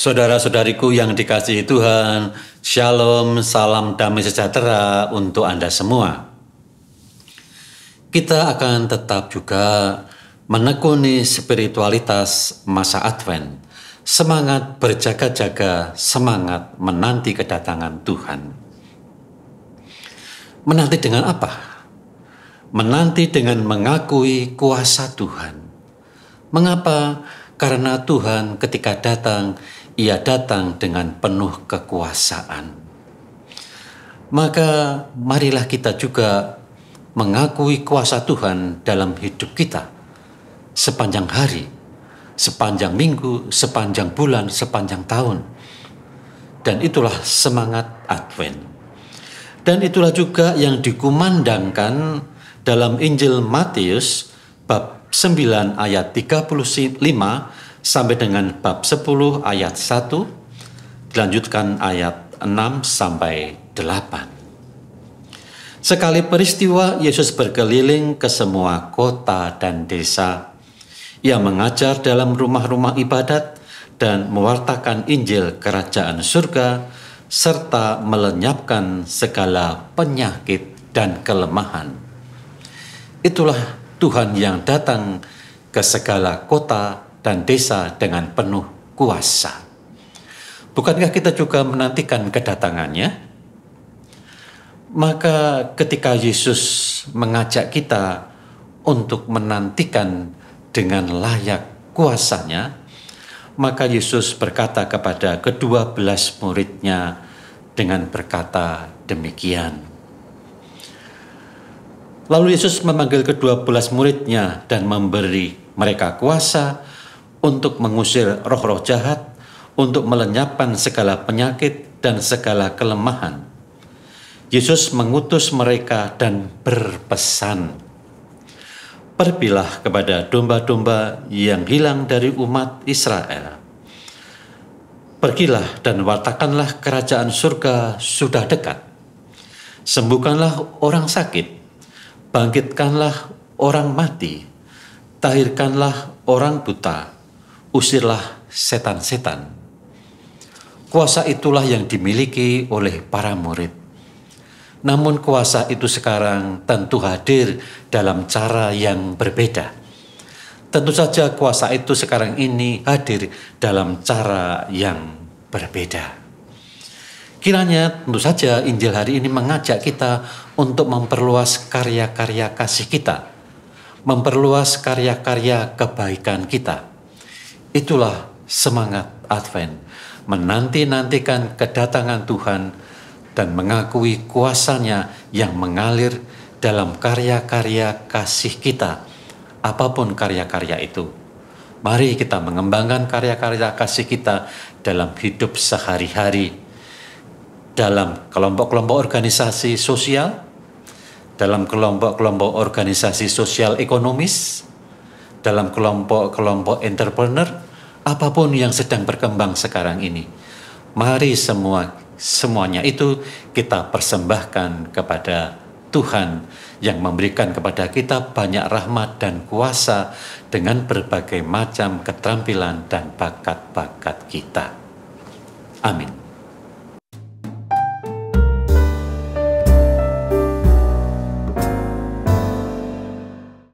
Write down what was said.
Saudara-saudariku yang dikasihi Tuhan, Shalom, salam damai sejahtera untuk Anda semua. Kita akan tetap juga menekuni spiritualitas masa Advent. Semangat berjaga-jaga, semangat menanti kedatangan Tuhan. Menanti dengan apa? Menanti dengan mengakui kuasa Tuhan. Mengapa? Karena Tuhan ketika datang, ia datang dengan penuh kekuasaan. Maka marilah kita juga mengakui kuasa Tuhan dalam hidup kita sepanjang hari, sepanjang minggu, sepanjang bulan, sepanjang tahun. Dan itulah semangat Advent. Dan itulah juga yang dikumandangkan dalam Injil Matius bab 9 ayat 35 sampai dengan bab 10 ayat 1 dilanjutkan ayat 6 sampai 8. Sekali peristiwa Yesus berkeliling ke semua kota dan desa. Ia mengajar dalam rumah-rumah ibadat dan mewartakan Injil kerajaan surga serta melenyapkan segala penyakit dan kelemahan. Itulah Tuhan yang datang ke segala kota dan desa dengan penuh kuasa. Bukankah kita juga menantikan kedatangannya? Maka ketika Yesus mengajak kita untuk menantikan dengan layak kuasanya, maka Yesus berkata kepada kedua belas muridnya dengan berkata demikian. Lalu Yesus memanggil kedua belas muridnya dan memberi mereka kuasa untuk mengusir roh-roh jahat, untuk melenyapkan segala penyakit dan segala kelemahan. Yesus mengutus mereka dan berpesan, "Pergilah kepada domba-domba yang hilang dari umat Israel. Pergilah dan wartakanlah kerajaan surga sudah dekat. Sembuhkanlah orang sakit, Bangkitkanlah orang mati, tahirkanlah orang buta, usirlah setan-setan. Kuasa itulah yang dimiliki oleh para murid. Namun kuasa itu sekarang tentu hadir dalam cara yang berbeda. Tentu saja kuasa itu sekarang ini hadir dalam cara yang berbeda. Kiranya tentu saja Injil hari ini mengajak kita untuk memperluas karya-karya kasih kita, memperluas karya-karya kebaikan kita. Itulah semangat Advent, menanti-nantikan kedatangan Tuhan dan mengakui kuasanya yang mengalir dalam karya-karya kasih kita, apapun karya-karya itu. Mari kita mengembangkan karya-karya kasih kita dalam hidup sehari-hari dalam kelompok-kelompok organisasi sosial, dalam kelompok-kelompok organisasi sosial ekonomis, dalam kelompok-kelompok entrepreneur, apapun yang sedang berkembang sekarang ini. Mari semua semuanya itu kita persembahkan kepada Tuhan yang memberikan kepada kita banyak rahmat dan kuasa dengan berbagai macam keterampilan dan bakat-bakat kita. Amin.